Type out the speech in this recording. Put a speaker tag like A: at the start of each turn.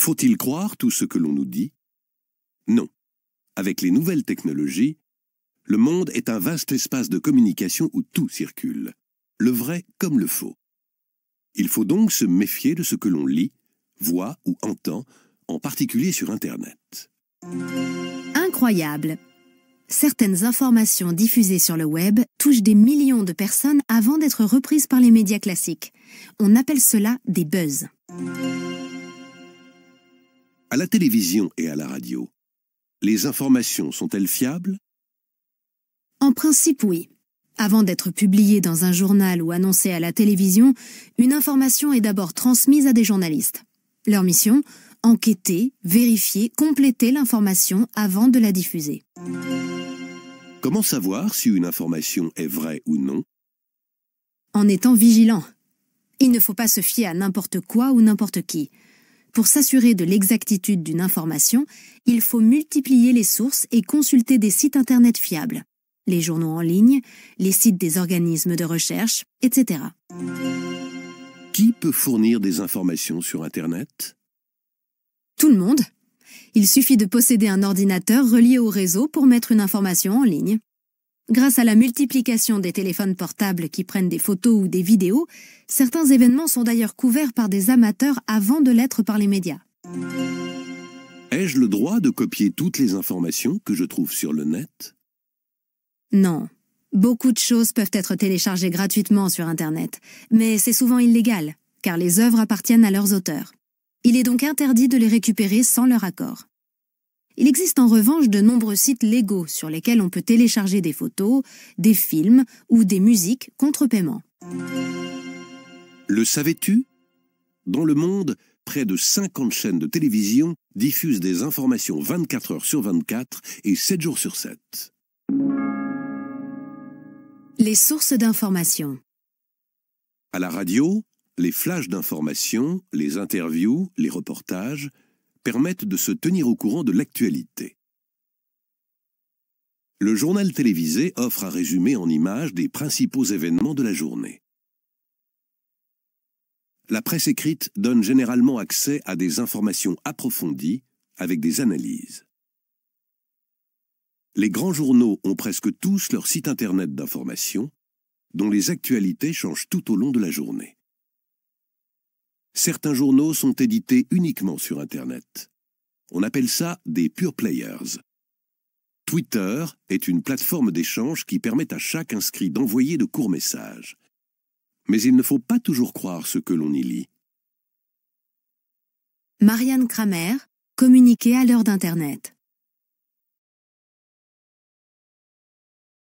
A: Faut-il croire tout ce que l'on nous dit Non. Avec les nouvelles technologies, le monde est un vaste espace de communication où tout circule, le vrai comme le faux. Il faut donc se méfier de ce que l'on lit, voit ou entend, en particulier sur Internet.
B: Incroyable Certaines informations diffusées sur le web touchent des millions de personnes avant d'être reprises par les médias classiques. On appelle cela des buzz.
A: À la télévision et à la radio, les informations sont-elles fiables
B: En principe, oui. Avant d'être publiée dans un journal ou annoncée à la télévision, une information est d'abord transmise à des journalistes. Leur mission Enquêter, vérifier, compléter l'information avant de la diffuser.
A: Comment savoir si une information est vraie ou non
B: En étant vigilant. Il ne faut pas se fier à n'importe quoi ou n'importe qui. Pour s'assurer de l'exactitude d'une information, il faut multiplier les sources et consulter des sites Internet fiables, les journaux en ligne, les sites des organismes de recherche, etc.
A: Qui peut fournir des informations sur Internet
B: Tout le monde. Il suffit de posséder un ordinateur relié au réseau pour mettre une information en ligne. Grâce à la multiplication des téléphones portables qui prennent des photos ou des vidéos, certains événements sont d'ailleurs couverts par des amateurs avant de l'être par les médias.
A: Ai-je le droit de copier toutes les informations que je trouve sur le net
B: Non. Beaucoup de choses peuvent être téléchargées gratuitement sur Internet, mais c'est souvent illégal, car les œuvres appartiennent à leurs auteurs. Il est donc interdit de les récupérer sans leur accord. Il existe en revanche de nombreux sites légaux sur lesquels on peut télécharger des photos, des films ou des musiques contre paiement.
A: Le savais-tu Dans le monde, près de 50 chaînes de télévision diffusent des informations 24 heures sur 24 et 7 jours sur 7.
B: Les sources d'informations.
A: À la radio, les flashs d'informations, les interviews, les reportages, permettent de se tenir au courant de l'actualité. Le journal télévisé offre un résumé en images des principaux événements de la journée. La presse écrite donne généralement accès à des informations approfondies avec des analyses. Les grands journaux ont presque tous leur site internet d'information, dont les actualités changent tout au long de la journée certains journaux sont édités uniquement sur Internet. On appelle ça des pure players. Twitter est une plateforme d'échange qui permet à chaque inscrit d'envoyer de courts messages. Mais il ne faut pas toujours croire ce que l'on y lit.
B: Marianne Kramer, communiquer à l'heure d'Internet.